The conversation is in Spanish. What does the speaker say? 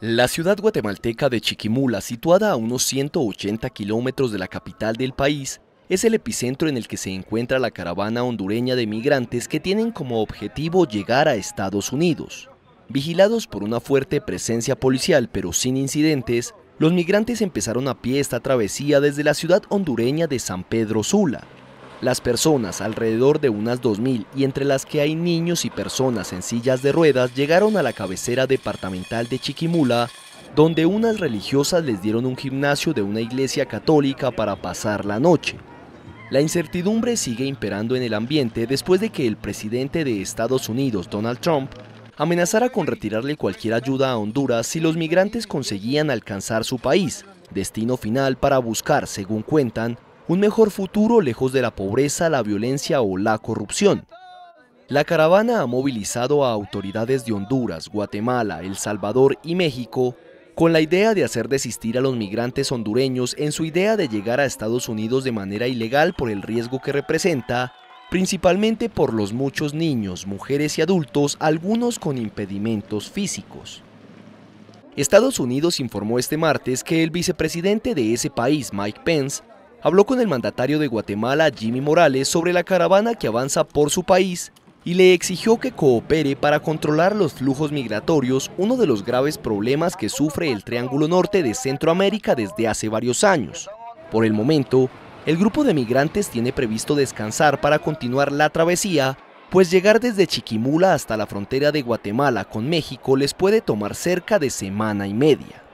La ciudad guatemalteca de Chiquimula, situada a unos 180 kilómetros de la capital del país, es el epicentro en el que se encuentra la caravana hondureña de migrantes que tienen como objetivo llegar a Estados Unidos. Vigilados por una fuerte presencia policial pero sin incidentes, los migrantes empezaron a pie esta travesía desde la ciudad hondureña de San Pedro Sula, las personas, alrededor de unas 2.000, y entre las que hay niños y personas en sillas de ruedas, llegaron a la cabecera departamental de Chiquimula, donde unas religiosas les dieron un gimnasio de una iglesia católica para pasar la noche. La incertidumbre sigue imperando en el ambiente después de que el presidente de Estados Unidos, Donald Trump, amenazara con retirarle cualquier ayuda a Honduras si los migrantes conseguían alcanzar su país, destino final para buscar, según cuentan, un mejor futuro lejos de la pobreza, la violencia o la corrupción. La caravana ha movilizado a autoridades de Honduras, Guatemala, El Salvador y México con la idea de hacer desistir a los migrantes hondureños en su idea de llegar a Estados Unidos de manera ilegal por el riesgo que representa, principalmente por los muchos niños, mujeres y adultos, algunos con impedimentos físicos. Estados Unidos informó este martes que el vicepresidente de ese país, Mike Pence, habló con el mandatario de Guatemala, Jimmy Morales, sobre la caravana que avanza por su país y le exigió que coopere para controlar los flujos migratorios, uno de los graves problemas que sufre el Triángulo Norte de Centroamérica desde hace varios años. Por el momento, el grupo de migrantes tiene previsto descansar para continuar la travesía, pues llegar desde Chiquimula hasta la frontera de Guatemala con México les puede tomar cerca de semana y media.